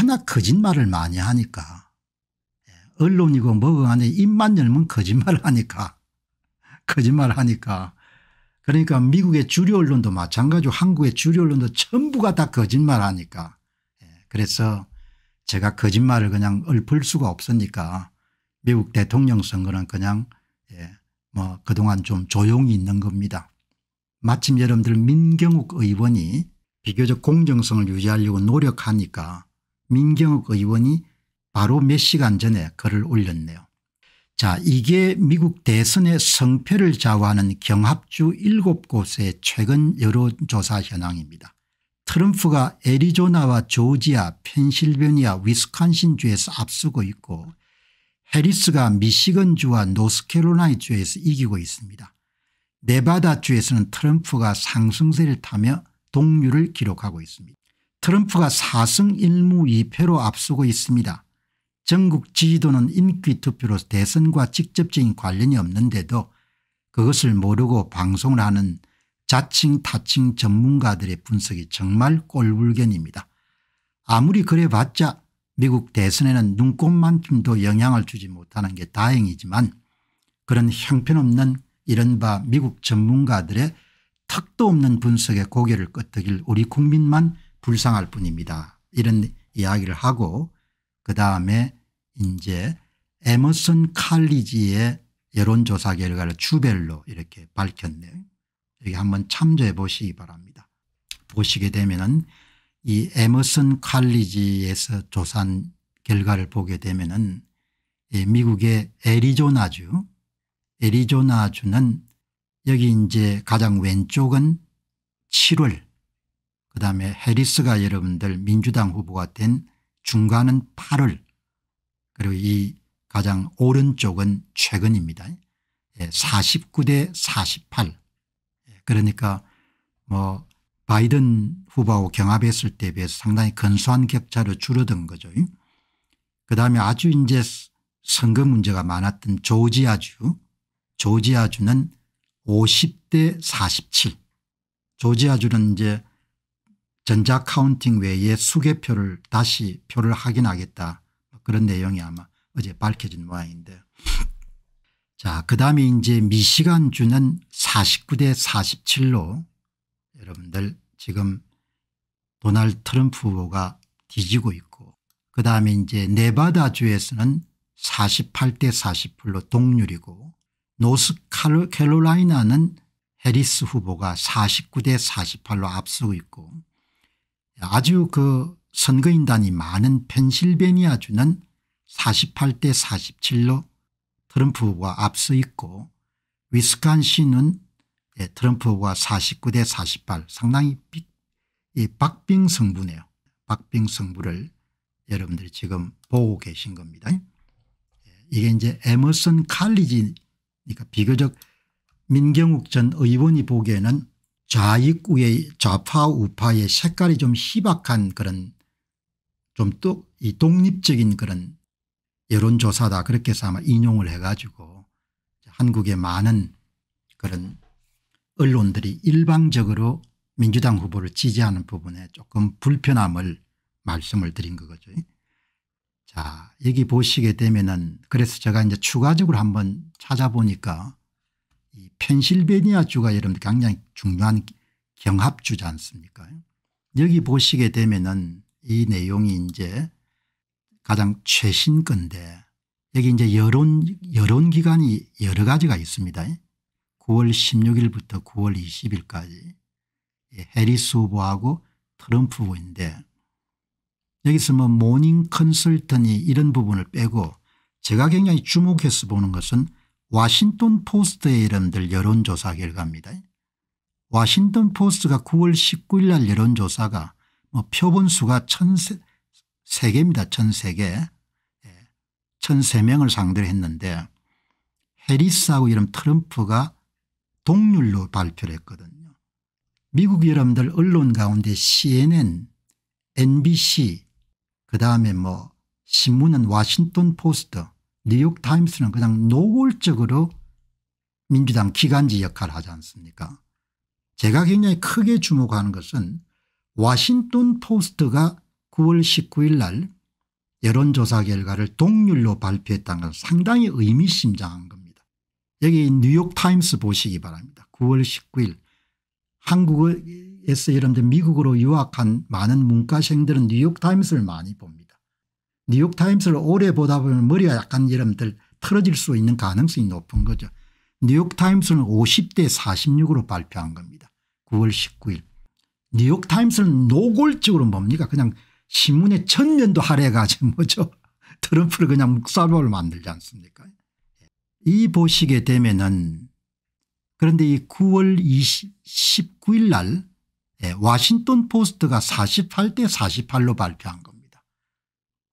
워낙 거짓말을 많이 하니까 예, 언론이고 뭐고 하니 입만 열면 거짓말을 하니까 거짓말을 하니까 그러니까 미국의 주류 언론도 마찬가지고 한국의 주류 언론도 전부가 다 거짓말 하니까 예, 그래서 제가 거짓말을 그냥 읊을 수가 없으니까 미국 대통령 선거는 그냥 예, 뭐 그동안 좀 조용히 있는 겁니다. 마침 여러분들 민경욱 의원이 비교적 공정성을 유지하려고 노력하니까 민경욱 의원이 바로 몇 시간 전에 글을 올렸네요. 자 이게 미국 대선의 성패를 좌우하는 경합주 7곳의 최근 여론조사 현황입니다. 트럼프가 애리조나와 조지아 펜실베니아 위스콘신주에서 앞서고 있고 해리스가 미시건주와 노스캐롤라이주에서 이기고 있습니다. 네바다주에서는 트럼프가 상승세를 타며 동률을 기록하고 있습니다. 트럼프가 4승 1무 2패로 앞서고 있습니다. 전국 지지도는 인기투표로 대선과 직접적인 관련이 없는데도 그것을 모르고 방송을 하는 자칭 타칭 전문가들의 분석이 정말 꼴불견입니다. 아무리 그래봤자 미국 대선에는 눈꼽만큼도 영향을 주지 못하는 게 다행이지만 그런 형편없는 이른바 미국 전문가들의 턱도 없는 분석에 고개를 끄덕일 우리 국민만 불쌍할 뿐입니다. 이런 이야기를 하고 그 다음에 이제 에머슨 칼리지의 여론조사 결과를 주별로 이렇게 밝혔네요. 여기 한번 참조해 보시기 바랍니다. 보시게 되면은 이 에머슨 칼리지에서 조사한 결과를 보게 되면은 미국의 애리조나주 애리조나주는 여기 이제 가장 왼쪽은 7월 그다음에 해리스가 여러분들 민주당 후보가 된 중간은 8월 그리고 이 가장 오른쪽은 최근입니다. 49대 예, 48 예, 그러니까 뭐 바이든 후보하고 경합했을 때에 비해서 상당히 근소한 격차로 줄어든 거죠. 그다음에 아주 이제 선거 문제가 많았던 조지아주 조지아주는 50대 47 조지아주는 이제 전자 카운팅 외에 수개표를 다시 표를 확인하겠다 그런 내용이 아마 어제 밝혀진 모양인데 자, 그 다음에 이제 미시간주는 49대 47로 여러분들 지금 도널 트럼프 후보가 뒤지고 있고 그 다음에 이제 네바다주에서는 48대 4 0로 동률이고 노스캐롤라이나는 해리스 후보가 49대 48로 앞서고 있고 아주 그 선거인단이 많은 펜실베니아주는 48대 47로 트럼프가 앞서 있고 위스칸시는 예, 트럼프가 49대 48 상당히 박빙 성부네요. 박빙 성부를 여러분들이 지금 보고 계신 겁니다. 예, 이게 이제 에머슨 칼리지니까 비교적 민경욱 전 의원이 보기에는 좌익우의 좌파 우파의 색깔이 좀 희박한 그런 좀또이 독립적인 그런 여론조사다 그렇게 해서 아마 인용을 해가지고 한국의 많은 그런 언론들이 일방적으로 민주당 후보를 지지하는 부분에 조금 불편함을 말씀을 드린 거죠. 자 여기 보시게 되면은 그래서 제가 이제 추가적으로 한번 찾아보니까 이 펜실베니아 주가 여러분 들 굉장히 중요한 경합주지 않습니까 여기 보시게 되면은 이 내용이 이제 가장 최신 건데 여기 이제 여론, 여론기간이 여러 가지가 있습니다. 9월 16일부터 9월 20일까지 예, 해리스 후보하고 트럼프 후보인데 여기서 뭐 모닝 컨설턴이 이런 부분을 빼고 제가 굉장히 주목해서 보는 것은 워싱턴 포스트의 이름들 여론조사 결과입니다. 워싱턴 포스트가 9월 19일 날 여론조사가 뭐 표본수가 1003개입니다. 1003개. 1003명을 예, 상대로 했는데 해리스하고 이름 트럼프가 동률로 발표를 했거든요. 미국 여러분들 언론 가운데 CNN, NBC 그다음에 뭐 신문은 워싱턴 포스트 뉴욕타임스는 그냥 노골적으로 민주당 기간지 역할을 하지 않습니까 제가 굉장히 크게 주목하는 것은 와싱턴 포스트가 9월 19일 날 여론조사 결과를 동률로 발표했다는 건 상당히 의미심장한 겁니다. 여기 뉴욕타임스 보시기 바랍니다. 9월 19일 한국에서 이런 미국으로 유학한 많은 문과생들은 뉴욕타임스를 많이 봅니다. 뉴욕타임스를 오래 보다 보면 머리가 약간 여러분들 틀어질 수 있는 가능성이 높은 거죠. 뉴욕타임스는 50대 46으로 발표한 겁니다. 9월 19일. 뉴욕타임스는 노골적으로 뭡니까 그냥 신문의 전면도 할애가지 뭐죠 트럼프를 그냥 묵살범을 만들지 않습니까 예. 이 보시게 되면은 그런데 이 9월 19일 날 예, 와싱턴 포스트가 48대 48로 발표한 겁니다.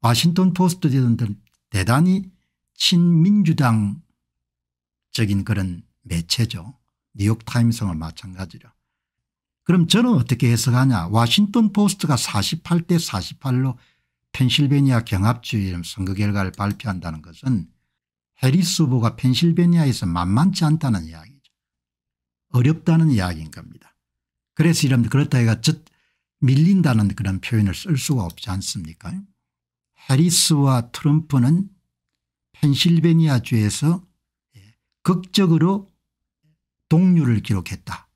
워싱턴 포스트 등등 대단히 친민주당적인 그런 매체죠. 뉴욕타임스와 마찬가지로. 그럼 저는 어떻게 해석하냐 워싱턴 포스트가 48대 48로 펜실베니아 경합주의 선거 결과를 발표한다는 것은 해리스 후보가 펜실베니아에서 만만치 않다는 이야기죠. 어렵다는 이야기인 겁니다. 그래서 이런 러 그렇다 해가 즉 밀린다는 그런 표현을 쓸 수가 없지 않습니까 해리스와 트럼프는 펜실베니아주에서 예, 극적으로 동률을 기록했다.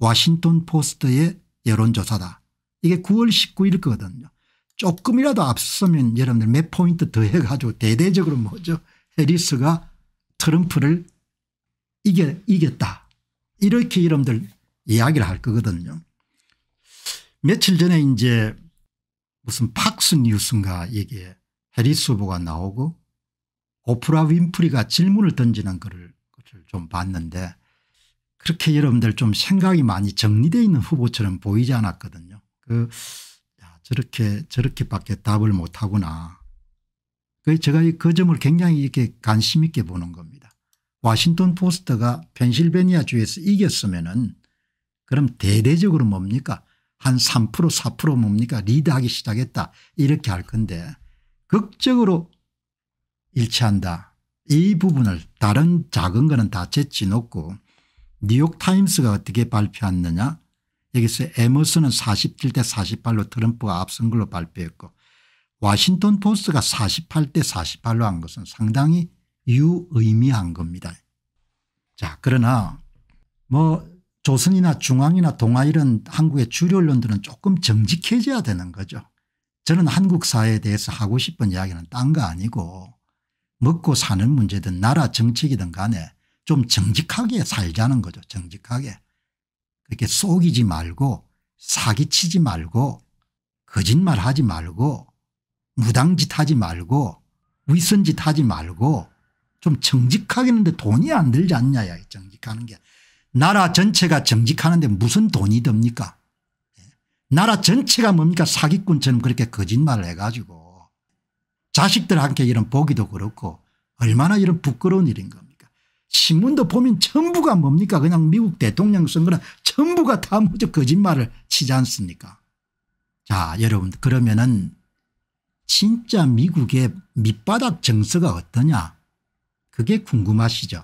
와싱턴 포스트의 여론조사다. 이게 9월 19일 거거든요. 조금이라도 앞서면 여러분들 몇 포인트 더 해가지고 대대적으로 뭐죠 해리스가 트럼프를 이겨, 이겼다. 이렇게 여러분들 이야기를 할 거거든요. 며칠 전에 이제 무슨 팍스 뉴스인가 얘기에 해리스 후보가 나오고 오프라 윈프리가 질문을 던지는 것을 좀 봤는데 그렇게 여러분들 좀 생각이 많이 정리되어 있는 후보처럼 보이지 않았거든요. 그 저렇게 저렇게밖에 답을 못하구나. 그, 제가 그 점을 굉장히 이렇게 관심 있게 보는 겁니다. 워싱턴 포스트가 펜실베니아 주에서 이겼으면은 그럼 대대적으로 뭡니까 한3% 4% 뭡니까 리드하기 시작했다 이렇게 할 건데 극적으로 일치한다 이 부분을 다른 작은 거는 다 제치놓고 뉴욕타임스가 어떻게 발표했느냐 여기서 에머스는 47대 48로 트럼프가 앞선 걸로 발표했고 와싱턴 포스트가 48대 48로 한 것은 상당히 유의미한 겁니다. 자 그러나 뭐 조선이나 중앙이나 동아 이런 한국의 주류 언론들은 조금 정직해져야 되는 거죠. 저는 한국 사회에 대해서 하고 싶은 이야기는 딴 거 아니고 먹고 사는 문제든 나라 정책이든 간에 좀 정직하게 살자는 거죠. 정직하게. 그렇게 속이지 말고 사기치지 말고 거짓말하지 말고 무당짓 하지 말고 윗선짓 하지 말고 좀 정직하겠는데 돈이 안 들지 않냐 정직하는 게 나라 전체가 정직하는데 무슨 돈이 듭니까 예? 나라 전체가 뭡니까 사기꾼처럼 그렇게 거짓말을 해가지고 자식들한테 이런 보기도 그렇고 얼마나 이런 부끄러운 일인 겁니까 신문도 보면 전부가 뭡니까 그냥 미국 대통령 선거는 전부가 다 무조 거짓말을 치지 않습니까 자 여러분 그러면은 진짜 미국의 밑바닥 정서가 어떠냐 그게 궁금하시죠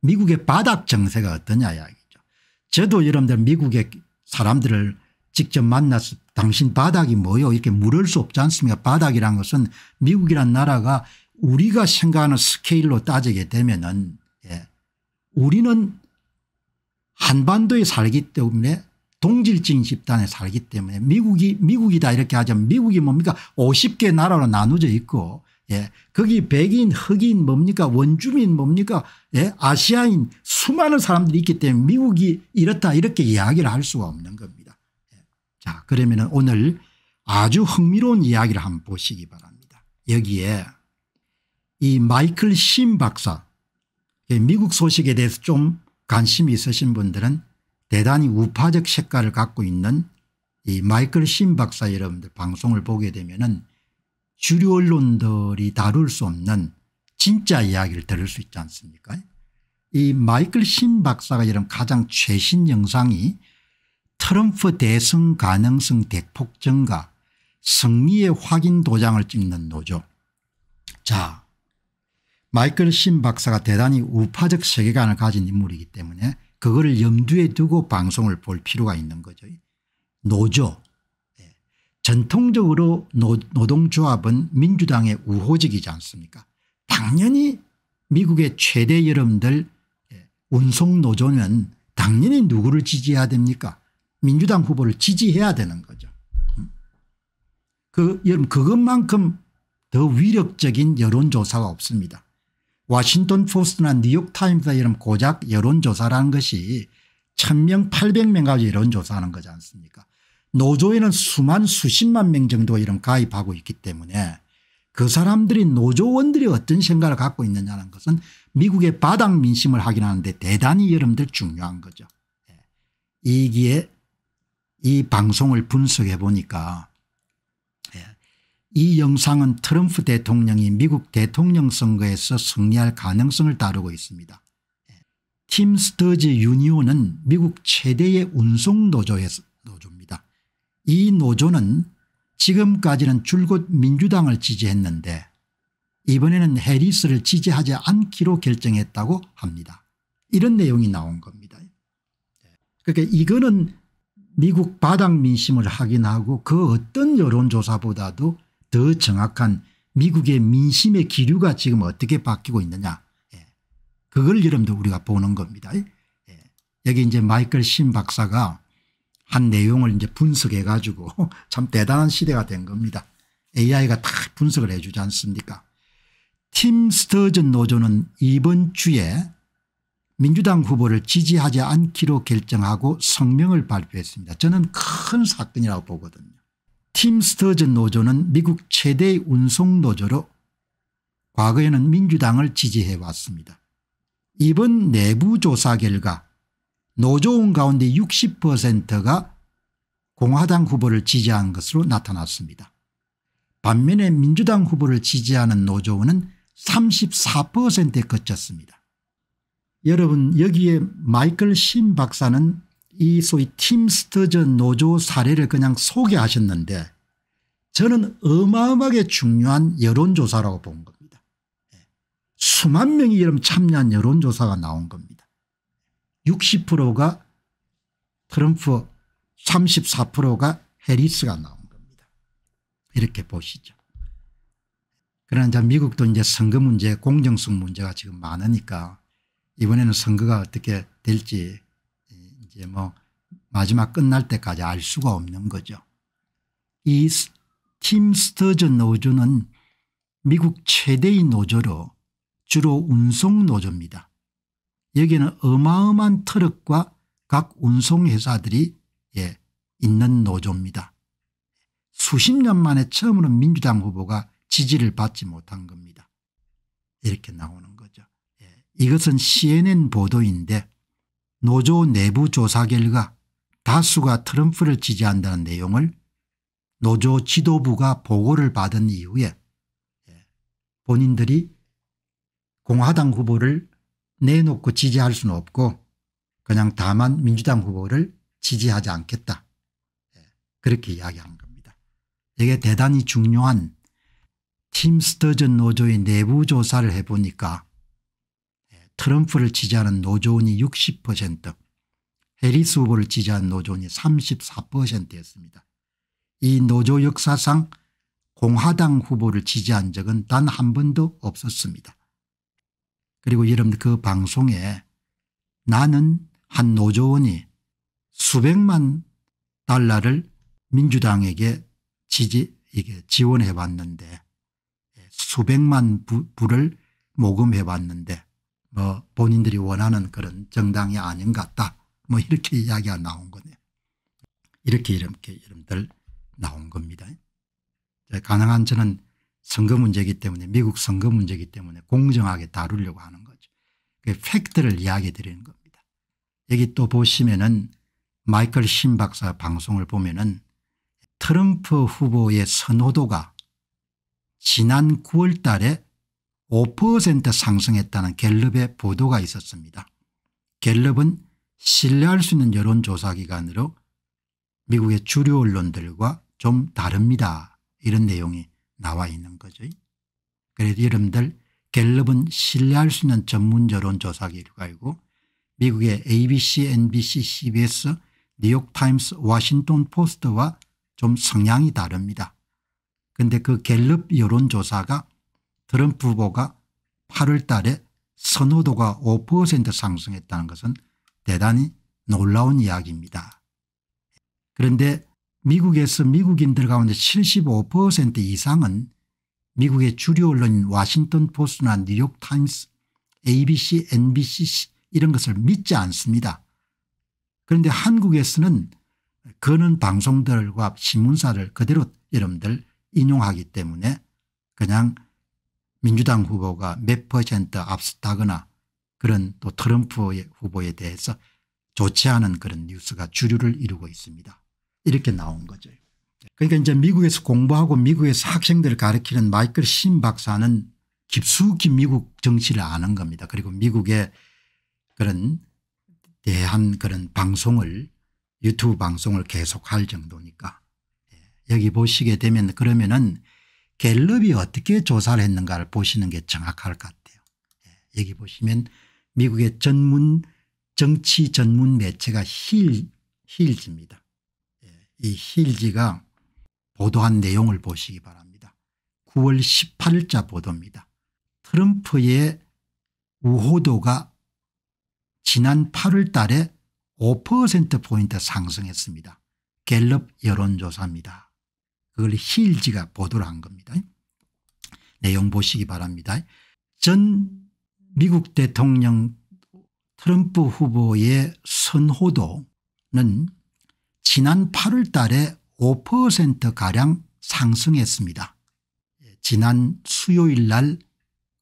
미국의 바닥 정세가 어떠냐 이야기죠. 저도 여러분들 미국의 사람들을 직접 만나서 당신 바닥이 뭐요 이렇게 물을 수 없지 않습니까 바닥이란 것은 미국이란 나라가 우리가 생각하는 스케일로 따지게 되면은 예. 우리는 한반도에 살기 때문에 동질적인 집단에 살기 때문에 미국이 미국이다 이렇게 하자면 미국이 뭡니까 50개 나라로 나누져 있고 예. 거기 백인, 흑인 뭡니까 원주민 뭡니까 예. 아시아인 수많은 사람들이 있기 때문에 미국이 이렇다 이렇게 이야기를 할 수가 없는 겁니다. 예. 자 그러면 오늘 아주 흥미로운 이야기를 한번 보시기 바랍니다. 여기에 이 마이클 심 박사 예, 미국 소식에 대해서 좀 관심이 있으신 분들은 대단히 우파적 색깔을 갖고 있는 이 마이클 심 박사 여러분들 방송을 보게 되면은 주류 언론들이 다룰 수 없는 진짜 이야기를 들을 수 있지 않습니까 이 마이클 신 박사가 이런 가장 최신 영상이 트럼프 대승 가능성 대폭 증가 승리의 확인 도장을 찍는 노조 자 마이클 신 박사가 대단히 우파적 세계관을 가진 인물이기 때문에 그거를 염두에 두고 방송을 볼 필요가 있는 거죠. 노조 전통적으로 노, 노동조합은 민주당의 우호적이지 않습니까 당연히 미국의 최대 여러분들 예, 운송노조는 당연히 누구를 지지해야 됩니까 민주당 후보를 지지해야 되는 거죠. 음. 그 여러분 그것만큼 더 위력적인 여론조사가 없습니다. 워싱턴 포스트나 뉴욕타임스나 여러분 고작 여론조사라는 것이 1000명 800명 까지 여론조사하는 거지 않습니까 노조에는 수만 수십만 명 정도가 이런 가입하고 있기 때문에 그 사람들이 노조원들이 어떤 생각을 갖고 있느냐는 것은 미국의 바닥 민심을 확인하는데 대단히 여러분들 중요한 거죠. 예. 이기에 이 방송을 분석해 보니까 예. 이 영상은 트럼프 대통령이 미국 대통령 선거에서 승리할 가능성을 다루고 있습니다. 예. 팀스터즈 유니온은 미국 최대의 운송노조입니다. 이 노조는 지금까지는 줄곧 민주당을 지지했는데 이번에는 해리스를 지지하지 않기로 결정했다고 합니다. 이런 내용이 나온 겁니다. 그러니까 이거는 미국 바닥 민심을 확인하고 그 어떤 여론조사보다도 더 정확한 미국의 민심의 기류가 지금 어떻게 바뀌고 있느냐 예. 그걸 여러분들 우리가 보는 겁니다. 예. 여기 이제 마이클 신 박사가 한 내용을 이제 분석해 가지고 참 대단한 시대가 된 겁니다. AI가 다 분석을 해 주지 않습니까 팀 스터전 노조는 이번 주에 민주당 후보를 지지하지 않기로 결정하고 성명을 발표했습니다. 저는 큰 사건이라고 보거든요. 팀 스터전 노조는 미국 최대의 운송 노조로 과거에는 민주당을 지지해 왔습니다. 이번 내부 조사 결과 노조원 가운데 60%가 공화당 후보를 지지한 것으로 나타났습니다. 반면에 민주당 후보를 지지하는 노조원은 34%에 그쳤습니다. 여러분 여기에 마이클 신 박사는 이 소위 팀스터전 노조 사례를 그냥 소개하셨는데 저는 어마어마하게 중요한 여론조사라고 본 겁니다. 예. 수만 명이 여러 참여한 여론조사가 나온 겁니다. 60%가 트럼프 34%가 해리스가 나온 겁니다. 이렇게 보시죠. 그러나 이제 미국도 이제 선거 문제 공정성 문제가 지금 많으니까 이번에는 선거가 어떻게 될지 이제 뭐 마지막 끝날 때까지 알 수가 없는 거죠. 이팀 스터전 노조는 미국 최대의 노조로 주로 운송 노조입니다. 여기는 어마어마한 트럭과 각 운송회사들이 예, 있는 노조입니다. 수십 년 만에 처음으로 민주당 후보가 지지를 받지 못한 겁니다. 이렇게 나오는 거죠. 예, 이것은 cnn 보도인데 노조 내부 조사 결과 다수가 트럼프를 지지한다는 내용을 노조 지도부가 보고를 받은 이후에 예, 본인들이 공화당 후보를 내놓고 지지할 수는 없고 그냥 다만 민주당 후보를 지지하지 않겠다 예, 그렇게 이야기한 겁니다. 이게 대단히 중요한 팀스터전 노조의 내부 조사를 해보니까 예, 트럼프를 지지하는 노조원이 60% 해리스 후보를 지지한 노조원이 34%였습니다. 이 노조 역사상 공화당 후보를 지지한 적은 단 한 번도 없었습니다. 그리고 여러분 그 방송에 나는 한 노조원이 수백만 달러를 민주당에게 지지 이게 지원해 봤는데 예, 수백만 부, 불을 모금해 봤는데 뭐 본인들이 원하는 그런 정당이 아닌 것 같다 뭐 이렇게 이야기가 나온 거네요. 이렇게 이렇게 이름들 나온 겁니다. 예, 가능한 저는 선거 문제이기 때문에 미국 선거 문제이기 때문에 공정하게 다루려고 하는 거죠. 그 팩트를 이야기해 드리는 겁니다. 여기 또 보시면은 마이클 신 박사 방송을 보면은 트럼프 후보의 선호도가 지난 9월 달에 5% 상승했다는 갤럽의 보도가 있었습니다. 갤럽은 신뢰할 수 있는 여론조사기관으로 미국의 주류 언론들과 좀 다릅니다. 이런 내용이 나와 있는 거죠. 그래도 여러분들 갤럽은 신뢰할 수 있는 전문 여론 조사 결과이고 미국의 ABC, NBC, CBS, 뉴욕타임스, 워싱턴 포스트와 좀 성향이 다릅니다. 그런데 그 갤럽 여론조사가 트럼프 후보가 8월 달에 선호도가 5% 상승했다는 것은 대단히 놀라운 이야기입니다. 그런데 미국에서 미국인들 가운데 75% 이상은 미국의 주류 언론인 와싱턴 포스나 뉴욕타임스 abc nbc 이런 것을 믿지 않습니다. 그런데 한국에서는 그는 방송들과 신문사를 그대로 여러분들 인용하기 때문에 그냥 민주당 후보가 몇 퍼센트 앞섰다거나 그런 또 트럼프 후보에 대해서 좋지 않은 그런 뉴스가 주류를 이루고 있습니다. 이렇게 나온 거죠. 그러니까 이제 미국에서 공부하고 미국에서 학생들을 가르치는 마이클 신 박사는 깊숙이 미국 정치를 아는 겁니다. 그리고 미국의 그런 대한 그런 방송을 유튜브 방송을 계속할 정도니까 예, 여기 보시게 되면 그러면은 갤럽이 어떻게 조사를 했는가를 보시는 게 정확할 것 같아요. 예, 여기 보시면 미국의 전문 정치 전문 매체가 힐, 힐즈입니다. 이 힐지가 보도한 내용을 보시기 바랍니다. 9월 18일자 보도입니다. 트럼프의 우호도가 지난 8월 달에 5%포인트 상승했습니다. 갤럽 여론조사입니다. 그걸 힐지가 보도를 한 겁니다. 내용 보시기 바랍니다. 전 미국 대통령 트럼프 후보의 선호도는 지난 8월 달에 5%가량 상승했습니다. 지난 수요일 날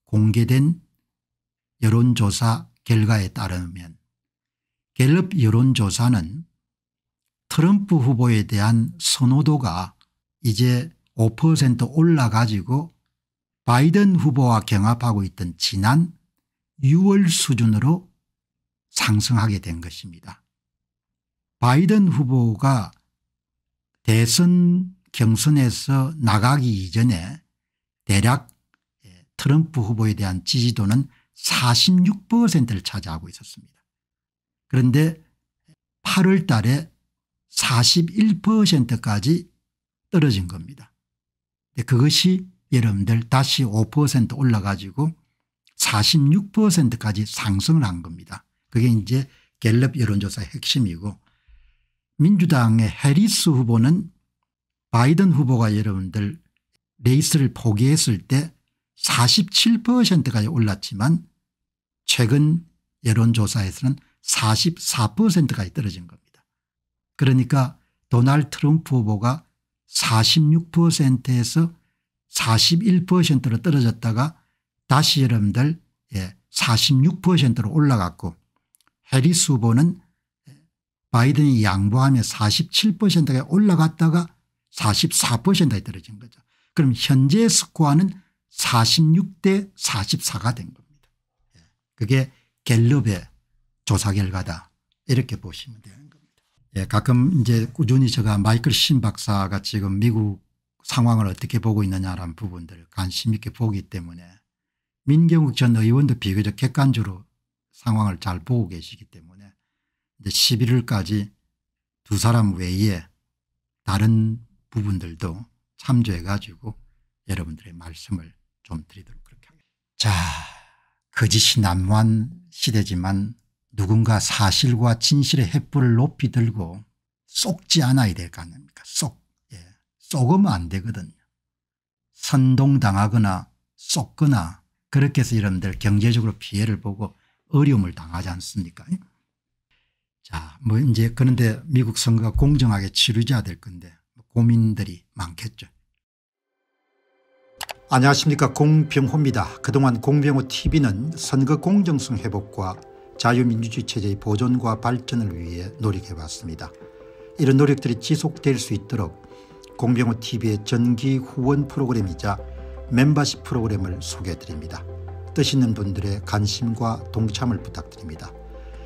공개된 여론조사 결과에 따르면 갤럽 여론조사는 트럼프 후보에 대한 선호도가 이제 5% 올라가지고 바이든 후보와 경합하고 있던 지난 6월 수준으로 상승하게 된 것입니다. 바이든 후보가 대선 경선에서 나가기 이전에 대략 예, 트럼프 후보에 대한 지지도는 46%를 차지하고 있었습니다. 그런데 8월 달에 41%까지 떨어진 겁니다. 그것이 여러분들 다시 5% 올라가지고 46%까지 상승을 한 겁니다. 그게 이제 갤럽 여론조사의 핵심이고 민주당의 해리스 후보는 바이든 후보가 여러분들 레이스를 포기했을 때 47%까지 올랐지만 최근 여론조사에서는 44%까지 떨어진 겁니다. 그러니까 도널드 트럼프 후보가 46%에서 41%로 떨어졌다가 다시 여러분들 46%로 예, 올라갔고 해리스 후보는 바이든이 양보하면 47%가 올라갔다가 4 4가 떨어진 거죠. 그럼 현재 스코어는 46대 44가 된 겁니다. 예. 그게 갤럽의 조사 결과다 이렇게 보시면 되는 겁니다. 예, 가끔 이제 꾸준히 제가 마이클 신 박사가 지금 미국 상황을 어떻게 보고 있느냐라는 부분들을 관심 있게 보기 때문에 민경욱 전 의원도 비교적 객관적으로 상황을 잘 보고 계시기 때문에 이제 11월까지 두 사람 외에 다른 부분들도 참조해 가지고 여러분들의 말씀을 좀 드리도록 그렇게 하겠습니다. 자 거짓이 난무한 시대지만 누군가 사실과 진실의 횃불을 높이 들고 쏙지 않아야 될 거 아닙니까 쏙. 예. 쏙으면 안 되거든요. 선동당하거나 쏙거나 그렇게 해서 여러분들 경제적으로 피해를 보고 어려움을 당하지 않습니까 예? 자, 뭐 이제 그런데 미국 선거가 공정하게 치르자야될 건데 고민들이 많겠죠. 안녕하십니까 공병호입니다. 그동안 공병호 tv는 선거 공정성 회복과 자유민주주의 체제의 보존과 발전을 위해 노력해왔습니다. 이런 노력들이 지속될 수 있도록 공병호 tv의 전기 후원 프로그램이자 멤버십 프로그램을 소개해드립니다. 뜻 있는 분들의 관심과 동참을 부탁드립니다.